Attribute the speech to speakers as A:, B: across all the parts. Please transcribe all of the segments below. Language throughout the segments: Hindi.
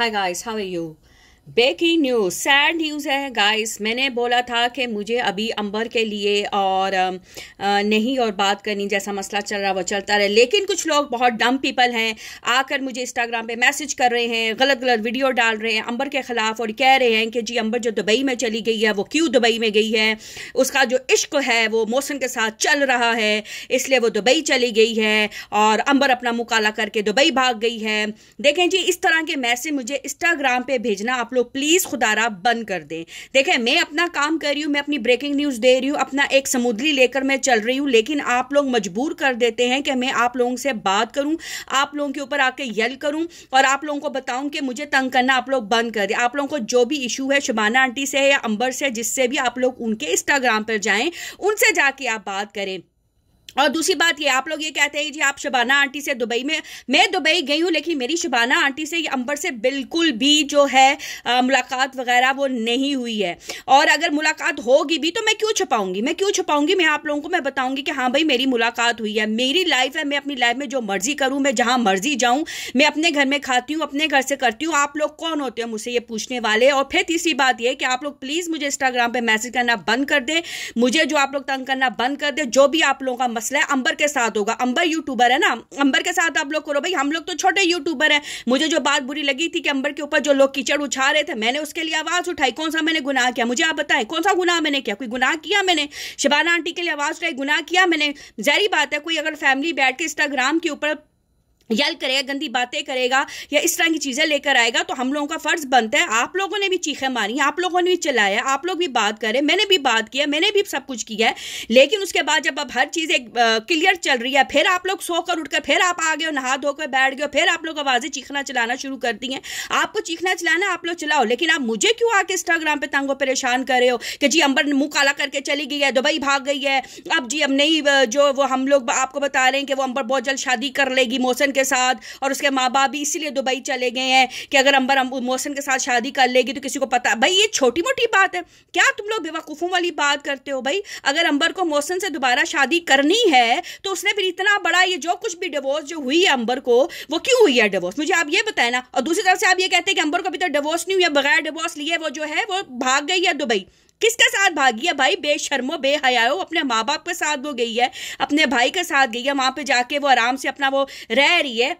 A: Hi guys, how are you? बेकी न्यूज़ सैड न्यूज़ है गाइस मैंने बोला था कि मुझे अभी अंबर के लिए और नहीं और बात करनी जैसा मसला चल रहा वो चलता रहे लेकिन कुछ लोग बहुत डम पीपल हैं आकर मुझे इंस्टाग्राम पे मैसेज कर रहे हैं गलत गलत वीडियो डाल रहे हैं अंबर के ख़िलाफ़ और कह रहे हैं कि जी अंबर जो दुबई में चली गई है वो क्यों दुबई में गई है उसका जो इश्क है वो मौसम के साथ चल रहा है इसलिए वो दुबई चली गई है और अंबर अपना मुकाला करके दुबई भाग गई है देखें जी इस तरह के मैसेज मुझे इंस्टाग्राम पर भेजना आप लोग लो प्लीज़ खुदारा बंद कर दें देखें मैं अपना काम कर रही हूँ मैं अपनी ब्रेकिंग न्यूज़ दे रही हूँ अपना एक समुद्री लेकर मैं चल रही हूँ लेकिन आप लोग मजबूर कर देते हैं कि मैं आप लोगों से बात करूँ आप लोगों के ऊपर आके यल करूँ और आप लोगों को बताऊँ कि मुझे तंग करना आप लोग बंद कर दें आप लोगों को जो भी इशू है शुबाना आंटी से या अंबर से जिससे भी आप लोग उनके इंस्टाग्राम पर जाएँ उनसे जाके आप बात करें और दूसरी बात ये आप लोग ये कहते हैं जी आप शबाना आंटी से दुबई में मैं दुबई गई हूँ लेकिन मेरी शबाना आंटी से अंबर से बिल्कुल भी जो है आ, मुलाकात वगैरह वो नहीं हुई है और अगर मुलाकात होगी भी तो मैं क्यों छुपाऊंगी मैं क्यों छुपाऊंगी मैं आप लोगों को मैं बताऊंगी कि हाँ भाई मेरी मुलाकात हुई है मेरी लाइफ है मैं अपनी लाइफ में जो मर्जी करूँ मैं जहाँ मर्जी जाऊँ मैं अपने घर में खाती हूँ अपने घर से करती हूँ आप लोग कौन होते हैं मुझसे ये पूछने वाले और फिर तीसरी बात यह कि आप लोग प्लीज़ मुझे इंस्टाग्राम पर मैसेज करना बंद कर दें मुझे जो आप लोग तंग करना बंद कर दें जो भी आप लोगों का मसला है अंबर के साथ होगा अंबर यूट्यूबर है ना अंबर के साथ आप लोग करो भाई हम लोग तो छोटे यूट्यूबर हैं मुझे जो बात बुरी लगी थी कि अंबर के ऊपर जो लोग कीचड़ उछा रहे थे मैंने उसके लिए आवाज़ उठाई कौन सा मैंने गुनाह किया मुझे आप बताएं कौन सा गुनाह मैंने किया कोई गुनाह किया मैंने शबाना आंटी के लिए आवाज़ उठाई गुनाह किया मैंने जहरी बात है कोई अगर फैमिली बैठ के इंस्टाग्राम के ऊपर यल करेगा गंदी बातें करेगा या इस तरह की चीज़ें लेकर आएगा तो हम लोगों का फ़र्ज़ बनता है आप लोगों ने भी चीखें मारी आप लोगों ने भी चलाया आप लोग भी बात करें मैंने भी बात किया मैंने भी सब कुछ किया है लेकिन उसके बाद जब अब हर चीज़ एक क्लियर चल रही है फिर आप लोग सोकर उठकर फिर आप आ गए हो नहा धोकर बैठ गए फिर आप लोग आवाज़ें चीखना चलाना शुरू करती हैं आपको चीखना चलाना आप लोग चलाओ लेकिन आप मुझे क्यों आके इंस्टाग्राम पर तंगो परेशान कर रहे हो कि जी अंबर मुँह काला करके चली गई है दुबई भाग गई है अब जी अब नई जो वो हम लोग आपको बता रहे हैं कि वो अंबर बहुत जल्द शादी कर लेगी मोहसन के साथ और उसके माँ बाप भी इसीलिए दुबई चले गए हैं कि अगर अंबर मोहसिन के साथ शादी कर लेगी तो किसी को पता भाई ये छोटी मोटी बात है क्या तुम लोग बेवकूफ़ों वाली बात करते हो भाई अगर अंबर को मोहसिन से दोबारा शादी करनी है तो उसने फिर इतना बड़ा ये जो कुछ भी डिवोर्स जो हुई है अंबर को वो क्यों हुई है डिवोर्स मुझे आप ये बताए ना और दूसरी तरफ से आप ये कहते हैं कि अंबर को अभी तक डिवोर्स नहीं हुई है बगैर डिवोर्स लिए वो जो है वो भाग गई है दुबई किसके साथ भागी है भाई बेशर्मो बेहयाओ अपने माँ बाप के साथ वो गई है अपने भाई के साथ गई है वहां पे जाके वो आराम से अपना वो रह रही है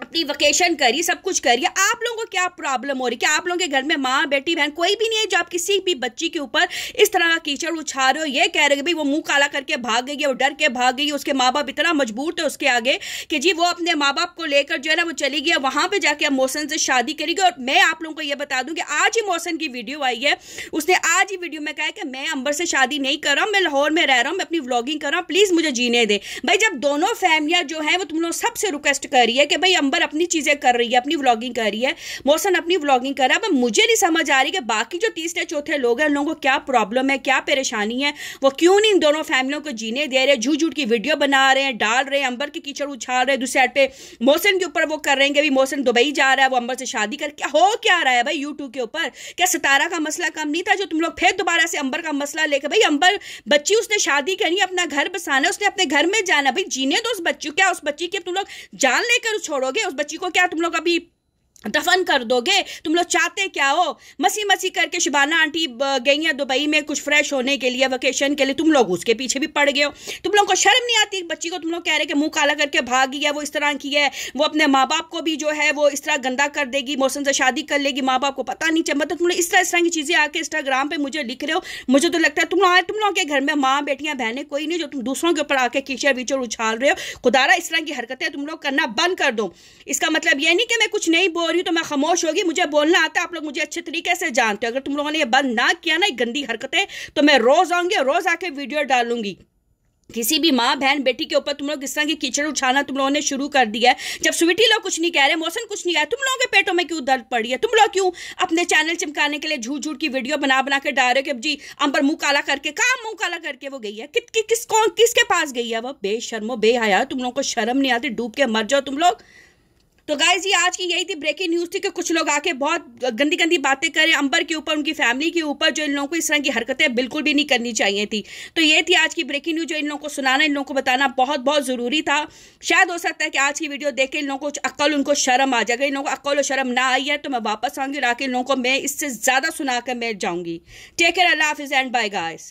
A: अपनी वकेशन करी सब कुछ करिए आप लोगों को क्या प्रॉब्लम हो रही है क्या आप लोगों के घर में माँ बेटी बहन कोई भी नहीं है जो आप किसी भी बच्ची के ऊपर इस तरह का कीचड़ उछा रहे हो ये कह रहे हो भाई वो मुंह काला करके भाग गई है वो डर के भाग गई उसके माँ बाप इतना मजबूर थे उसके आगे कि जी वो अपने माँ बाप को लेकर जो है ना वो चली गई वहाँ पर जाके अब मौसम से शादी करेगी और मैं आप लोगों को ये बता दूँ कि आज ही मौसम की वीडियो आई है उसने आज ही वीडियो में कहा कि मैं अंबर से शादी नहीं कर रहा हूँ मैं लाहौर में रह रहा हूँ मैं अपनी व्लॉगिंग कर रहा हूँ प्लीज़ मुझे जीने दे भाई जब दोनों फैमिलियाँ जो हैं वो तुम लोग सबसे रिक्वेस्ट कर रही है कि भाई अंबर अपनी चीज़ें कर रही है अपनी व्लॉगिंग कर रही है मोहसन अपनी व्लॉगिंग कर रहा है अब मुझे नहीं समझ आ रही कि बाकी जो तीसरे चौथे लोग हैं उन लोगों को क्या प्रॉब्लम है क्या परेशानी है वो क्यों नहीं इन दोनों फैमिलियों को जीने दे रहे झूठ झूठ की वीडियो बना रहे हैं डाल रहे हैं अंबर की कीचड़ उछाल रहे हैं दूसरे साइड पर मौसम के ऊपर वो कर रहे हैं कि दुबई जा रहा है वो अंबर से शादी कर क्या हो क्या रहा है भाई यूट्यूब के ऊपर क्या सितारा का मसला कम नहीं था जो तुम लोग फिर दोबारा से अंबर का मसला लेकर भाई अंबर बच्ची उसने शादी करनी अपना घर बसाना उसने अपने घर में जाना भाई जीने दो उस बच्ची क्या उस बच्ची की तुम लोग जान लेकर छोड़ो करोगे उस बच्ची को क्या तुम लोग अभी दफन कर दोगे तुम लोग चाहते क्या हो मसी मसी करके शिबाना आंटी गई हैं दुबई में कुछ फ्रेश होने के लिए वकेशन के लिए तुम लोग उसके पीछे भी पड़ गए हो तुम लोग को शर्म नहीं आती बच्ची को तुम लोग कह रहे कि मुंह काला करके भागी है वो इस तरह की है वो अपने माँ बाप को भी जो है वो इस तरह गंदा कर देगी मौसम से शादी कर लेगी माँ बाप को पता नहीं चल मतलब तुम लोग इस तरह इस तरह की चीज़ें आके इंस्टाग्राम पर मुझे लिख रहे हो मुझे तो लगता है तुम लोग तुम लोग के घर में माँ बेटियाँ बहनें कोई नहीं जो तुम दूसरों के ऊपर आके कीचड़ वीचड़ उछाल रहे हो खुदारा इस तरह की हरकतें तुम लोग करना बंद कर दो इसका मतलब यह नहीं कि मैं कुछ नहीं बोल रही हूँ तो मैं खामोश होगी मुझे बोलना आता है आप लोग मुझे अच्छे तरीके से जानते हो अगर तुम लोगों ने ये बंद ना किया ना गंदी हरकतें तो मैं रोज़ आऊंगी और रोज़ आके वीडियो डालूंगी किसी भी माँ बहन बेटी के ऊपर तुम लोग इस तरह की कीचड़ उछाना तुम लोगों ने शुरू कर दिया है जब स्वीटी लोग कुछ नहीं कह रहे मौसम कुछ नहीं कह रहे तुम लोगों के पेटों में क्यों दर्द पड़ी है तुम लोग क्यों अपने चैनल चमकाने के लिए झूठ झूठ की वीडियो बना बना के डाल रहे हो कि जी अंबर मुंह काला करके कहाँ मुंह काला करके वो गई है कि, कि, किस कौन किसके पास गई है वो बेशर्मो बेहया तुम लोगों को शर्म नहीं आती डूब के मर जाओ तुम लोग तो गाइज ये आज की यही थी ब्रेकिंग न्यूज थी कि कुछ लोग आके बहुत गंदी गंदी बातें करें अंबर के ऊपर उनकी फैमिली के ऊपर जो इन लोगों को इस तरह की हरकतें बिल्कुल भी नहीं करनी चाहिए थी तो ये थी आज की ब्रेकिंग न्यूज जो इन लोगों को सुनाना इन लोगों को बताना बहुत बहुत ज़रूरी था शायद हो सकता है कि आज की वीडियो देख के इन लोगों को अक्ल उनको शर्म आ जाएगा इन लोगों को अक्ल और शर्म ना आई है तो मैं वापस आऊँगी और आके इन लोगों को मैं इससे ज़्यादा सुना कर मैं जाऊँगी टेक केयर अल्लाह हाफिज़ एंड बाय गाइज़